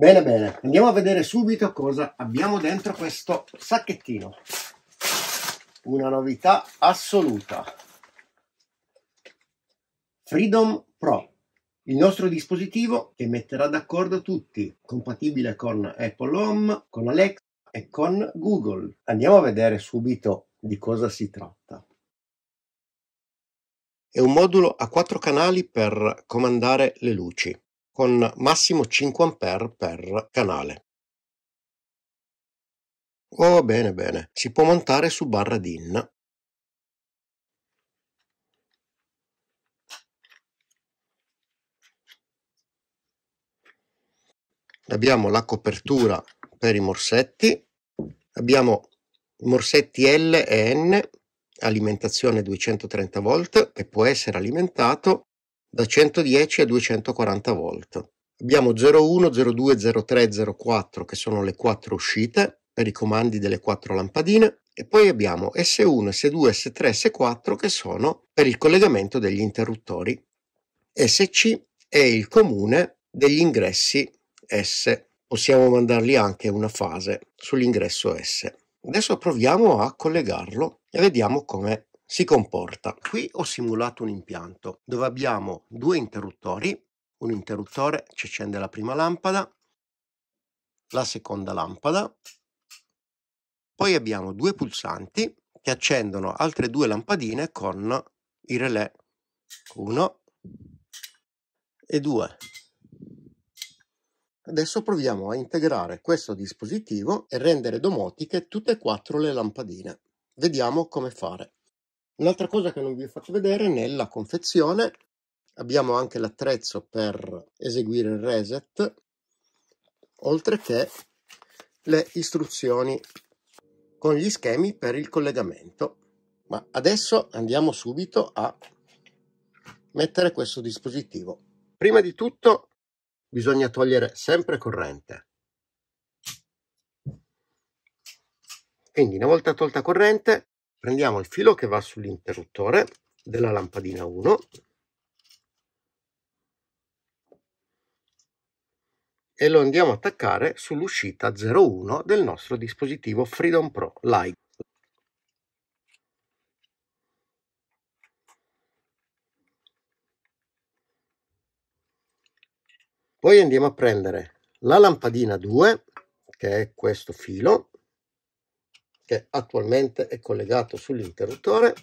Bene, bene, andiamo a vedere subito cosa abbiamo dentro questo sacchettino. Una novità assoluta. Freedom Pro, il nostro dispositivo che metterà d'accordo tutti, compatibile con Apple Home, con Alexa e con Google. Andiamo a vedere subito di cosa si tratta. È un modulo a quattro canali per comandare le luci con massimo 5 ampere per canale. Oh bene bene, si può montare su barra DIN. Abbiamo la copertura per i morsetti, abbiamo morsetti L e N, alimentazione 230 volt che può essere alimentato da 110 a 240 volt. Abbiamo 01, 02, 03, 04 che sono le quattro uscite per i comandi delle quattro lampadine e poi abbiamo S1, S2, S3, S4 che sono per il collegamento degli interruttori. SC è il comune degli ingressi S. Possiamo mandargli anche una fase sull'ingresso S. Adesso proviamo a collegarlo e vediamo come si comporta. Qui ho simulato un impianto dove abbiamo due interruttori, un interruttore ci accende la prima lampada, la seconda lampada, poi abbiamo due pulsanti che accendono altre due lampadine con i relè 1 e 2. Adesso proviamo a integrare questo dispositivo e rendere domotiche tutte e quattro le lampadine. Vediamo come fare. Un'altra cosa che non vi faccio vedere nella confezione abbiamo anche l'attrezzo per eseguire il reset, oltre che le istruzioni con gli schemi per il collegamento. Ma adesso andiamo subito a mettere questo dispositivo. Prima di tutto bisogna togliere sempre corrente. Quindi una volta tolta corrente prendiamo il filo che va sull'interruttore della lampadina 1 e lo andiamo a attaccare sull'uscita 01 del nostro dispositivo Freedom Pro Lite. Poi andiamo a prendere la lampadina 2, che è questo filo, che attualmente è collegato sull'interruttore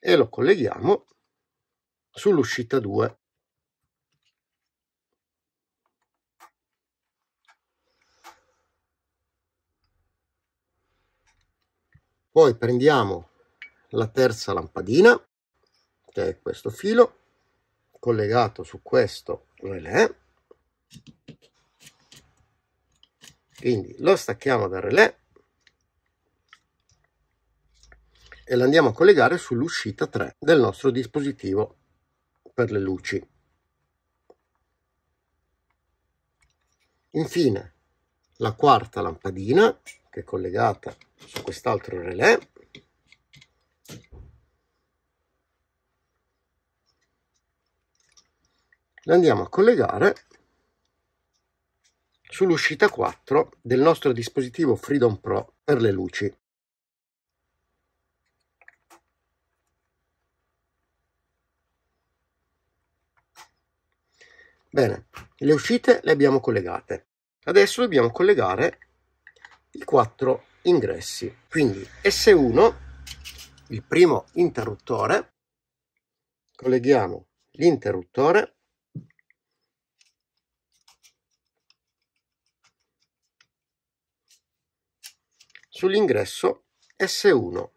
e lo colleghiamo sull'uscita 2. Poi prendiamo la terza lampadina, che è questo filo, collegato su questo relè quindi lo stacchiamo dal relè e lo andiamo a collegare sull'uscita 3 del nostro dispositivo per le luci infine la quarta lampadina che è collegata su quest'altro relè la andiamo a collegare sull'uscita 4 del nostro dispositivo Freedom Pro per le luci. Bene, le uscite le abbiamo collegate. Adesso dobbiamo collegare i quattro ingressi. Quindi S1, il primo interruttore, colleghiamo l'interruttore sull'ingresso S1.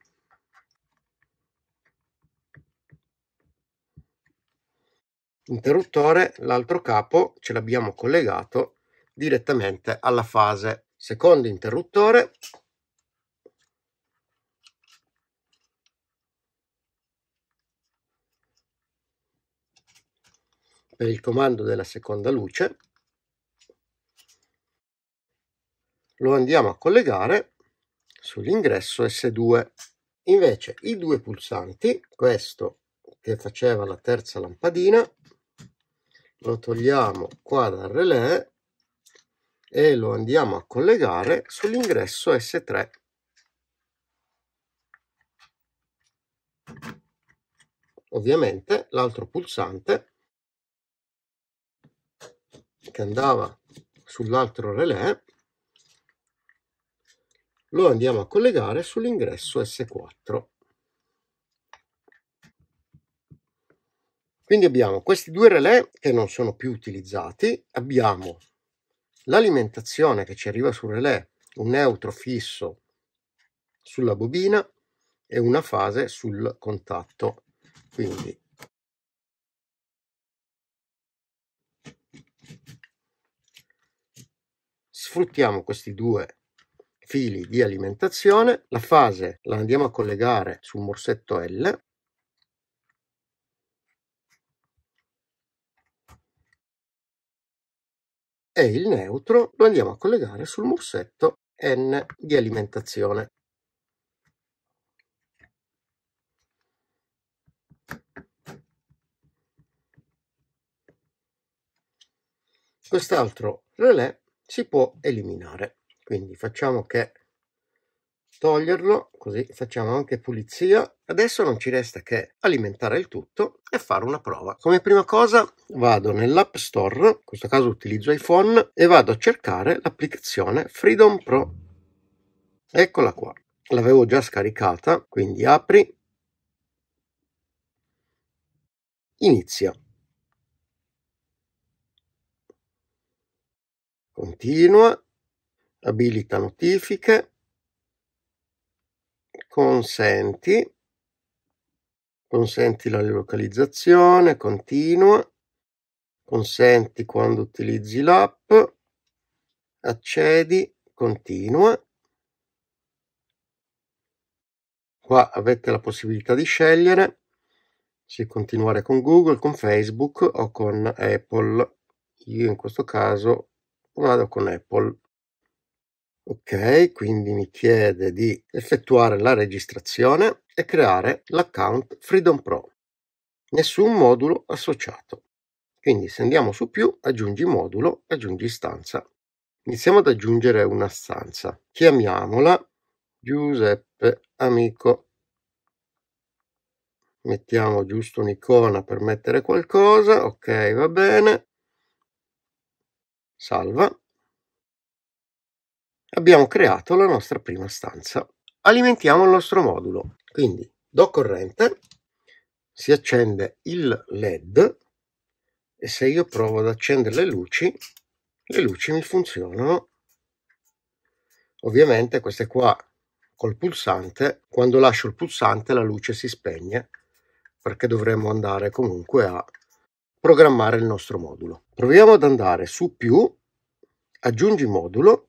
Interruttore, l'altro capo ce l'abbiamo collegato direttamente alla fase. Secondo interruttore, per il comando della seconda luce lo andiamo a collegare sull'ingresso S2. Invece i due pulsanti, questo che faceva la terza lampadina, lo togliamo qua dal relè e lo andiamo a collegare sull'ingresso S3. Ovviamente l'altro pulsante che andava sull'altro relè lo andiamo a collegare sull'ingresso S4. Quindi abbiamo questi due relè che non sono più utilizzati, abbiamo l'alimentazione che ci arriva sul relè, un neutro fisso sulla bobina e una fase sul contatto. Quindi sfruttiamo questi due fili di alimentazione, la fase la andiamo a collegare sul morsetto L, e il neutro lo andiamo a collegare sul morsetto N di alimentazione. Quest'altro relè si può eliminare quindi facciamo che toglierlo così facciamo anche pulizia adesso non ci resta che alimentare il tutto e fare una prova come prima cosa vado nell'app store in questo caso utilizzo iphone e vado a cercare l'applicazione freedom pro eccola qua l'avevo già scaricata quindi apri inizia continua abilita notifiche, consenti, consenti la localizzazione, continua, consenti quando utilizzi l'app, accedi, continua. Qua avete la possibilità di scegliere se continuare con Google, con Facebook o con Apple. Io in questo caso vado con Apple. Ok, quindi mi chiede di effettuare la registrazione e creare l'account Freedom Pro. Nessun modulo associato. Quindi se andiamo su più, aggiungi modulo, aggiungi stanza. Iniziamo ad aggiungere una stanza. Chiamiamola Giuseppe Amico. Mettiamo giusto un'icona per mettere qualcosa. Ok, va bene. Salva abbiamo creato la nostra prima stanza. Alimentiamo il nostro modulo, quindi do corrente, si accende il LED e se io provo ad accendere le luci, le luci mi funzionano. Ovviamente queste qua col pulsante, quando lascio il pulsante la luce si spegne perché dovremmo andare comunque a programmare il nostro modulo. Proviamo ad andare su più, aggiungi modulo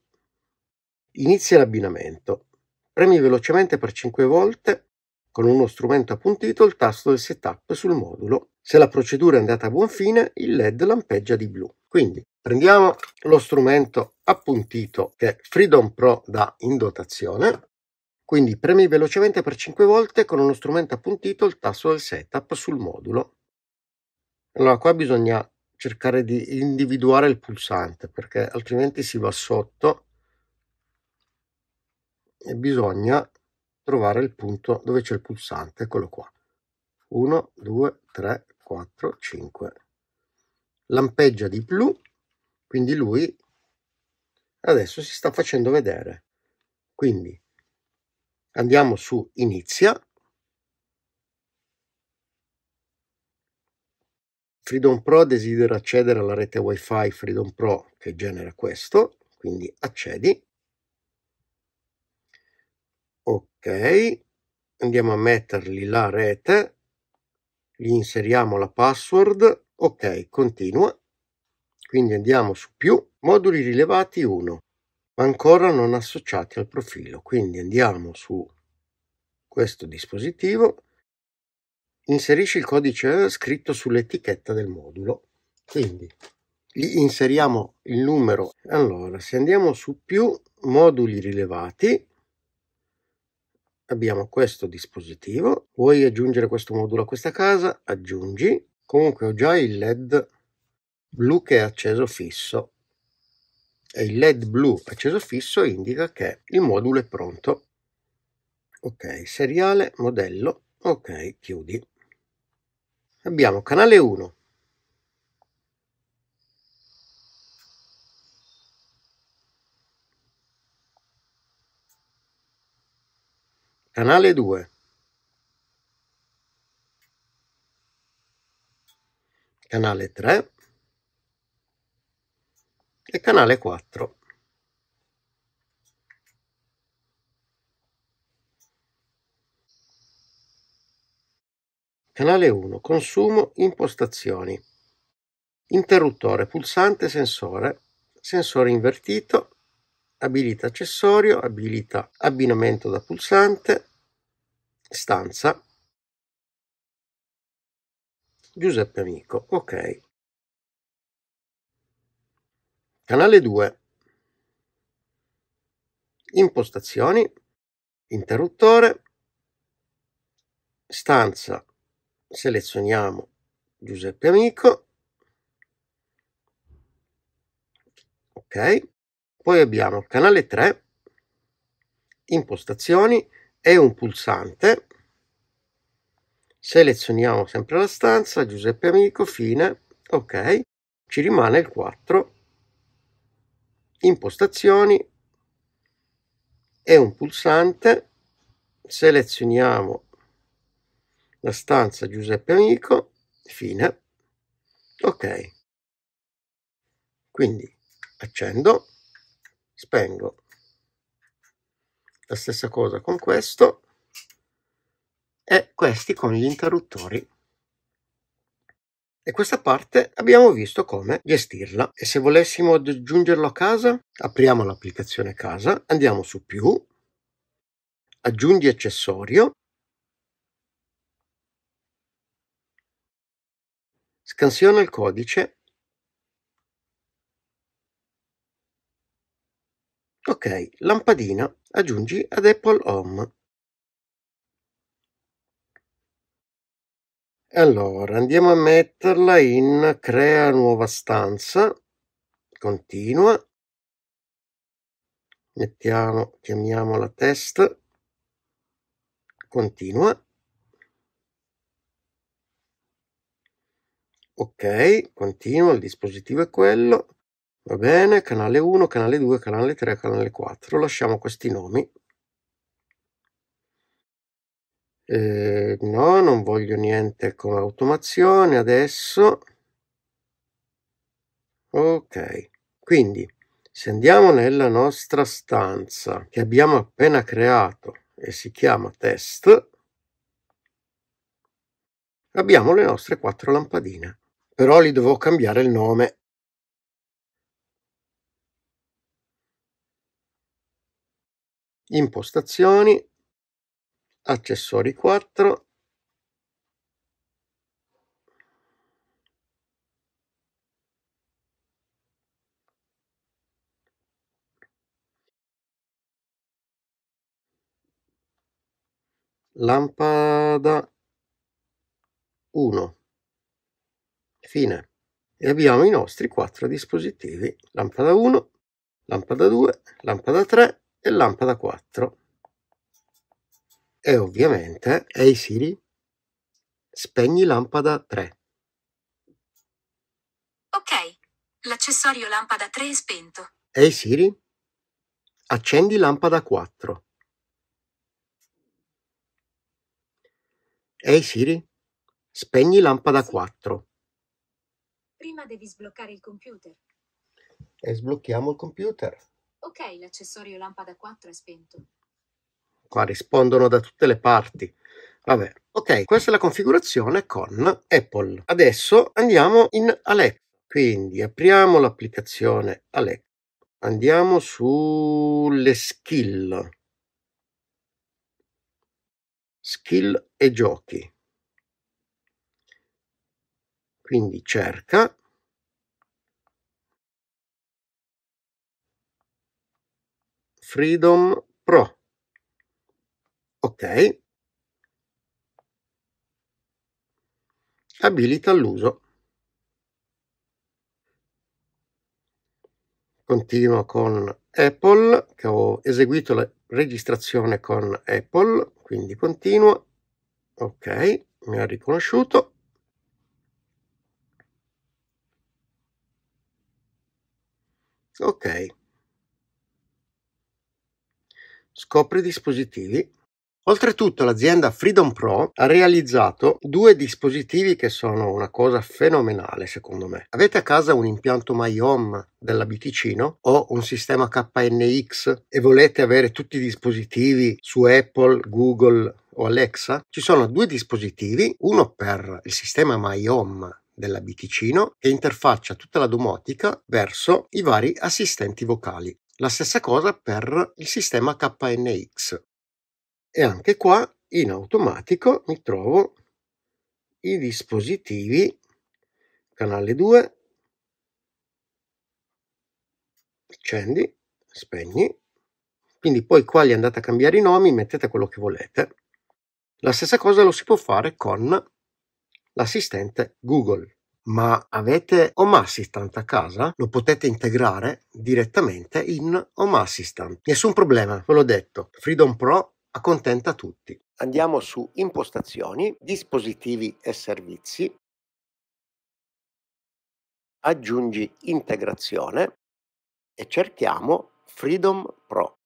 Inizia l'abbinamento. Premi velocemente per 5 volte con uno strumento appuntito il tasto del setup sul modulo. Se la procedura è andata a buon fine, il LED lampeggia di blu. Quindi prendiamo lo strumento appuntito che Freedom Pro dà in dotazione. Quindi premi velocemente per 5 volte con uno strumento appuntito il tasto del setup sul modulo. Allora qua bisogna cercare di individuare il pulsante perché altrimenti si va sotto e bisogna trovare il punto dove c'è il pulsante, eccolo qua. 1, 2, 3, 4, 5. Lampeggia di blu, quindi lui adesso si sta facendo vedere. Quindi andiamo su inizia, Freedom Pro desidera accedere alla rete WiFi Freedom Pro che genera questo, quindi accedi ok andiamo a mettergli la rete gli inseriamo la password ok continua quindi andiamo su più moduli rilevati 1 ancora non associati al profilo quindi andiamo su questo dispositivo inserisci il codice scritto sull'etichetta del modulo quindi gli inseriamo il numero allora se andiamo su più moduli rilevati abbiamo questo dispositivo. Vuoi aggiungere questo modulo a questa casa? Aggiungi. Comunque ho già il LED blu che è acceso fisso e il LED blu acceso fisso indica che il modulo è pronto. Ok, seriale, modello, ok, chiudi. Abbiamo canale 1, Canale 2. Canale 3 e canale 4. Canale 1 Consumo Impostazioni Interruttore pulsante sensore Sensore invertito abilita accessorio, abilita abbinamento da pulsante, stanza, Giuseppe Amico, ok. Canale 2, impostazioni, interruttore, stanza, selezioniamo Giuseppe Amico, ok poi abbiamo canale 3, impostazioni e un pulsante. Selezioniamo sempre la stanza, Giuseppe Amico, fine, ok. Ci rimane il 4, impostazioni e un pulsante. Selezioniamo la stanza Giuseppe Amico, fine, ok. Quindi accendo spengo la stessa cosa con questo e questi con gli interruttori e questa parte abbiamo visto come gestirla e se volessimo aggiungerlo a casa apriamo l'applicazione casa andiamo su più aggiungi accessorio scansiona il codice Ok, lampadina, aggiungi ad Apple Home. Allora, andiamo a metterla in crea nuova stanza, continua, mettiamo, chiamiamola test, continua, ok, continua, il dispositivo è quello, Va bene, canale 1, canale 2, canale 3, canale 4. Lasciamo questi nomi. Eh, no, non voglio niente come automazione adesso. Ok, quindi se andiamo nella nostra stanza che abbiamo appena creato e si chiama test, abbiamo le nostre quattro lampadine. Però li devo cambiare il nome impostazioni, accessori 4, lampada 1 fine e abbiamo i nostri quattro dispositivi lampada 1 lampada 2 lampada 3 e lampada 4 e ovviamente Ehi hey Siri spegni lampada 3 ok l'accessorio lampada 3 è spento Ehi hey Siri accendi lampada 4 Ehi hey Siri spegni lampada 4 prima devi sbloccare il computer e sblocchiamo il computer Ok, l'accessorio lampada 4 è spento. Qua rispondono da tutte le parti. Vabbè, ok, questa è la configurazione con Apple. Adesso andiamo in Alexa. Quindi apriamo l'applicazione Alexa. Andiamo sulle skill. Skill e giochi. Quindi cerca Freedom Pro. Ok. Abilita l'uso. Continuo con Apple, che ho eseguito la registrazione con Apple, quindi continuo. Ok, mi ha riconosciuto. Ok. Scopri dispositivi. Oltretutto l'azienda Freedom Pro ha realizzato due dispositivi che sono una cosa fenomenale secondo me. Avete a casa un impianto MyOM della Biticino o un sistema KNX e volete avere tutti i dispositivi su Apple, Google o Alexa? Ci sono due dispositivi, uno per il sistema MyOM della Biticino che interfaccia tutta la domotica verso i vari assistenti vocali. La stessa cosa per il sistema KNX. E anche qua in automatico mi trovo i dispositivi canale 2 accendi, spegni quindi poi qua gli andate a cambiare i nomi mettete quello che volete la stessa cosa lo si può fare con l'assistente Google ma avete Home Assistant a casa? Lo potete integrare direttamente in Home Assistant. Nessun problema, ve l'ho detto. Freedom Pro accontenta tutti. Andiamo su impostazioni, dispositivi e servizi. Aggiungi integrazione e cerchiamo Freedom Pro.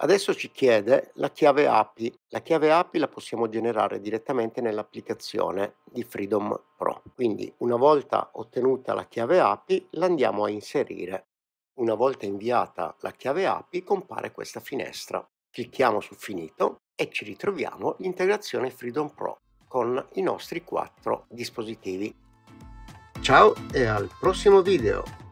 Adesso ci chiede la chiave API. La chiave API la possiamo generare direttamente nell'applicazione di Freedom Pro. Quindi una volta ottenuta la chiave API la andiamo a inserire. Una volta inviata la chiave API compare questa finestra. Clicchiamo su Finito e ci ritroviamo l'integrazione Freedom Pro con i nostri quattro dispositivi. Ciao e al prossimo video!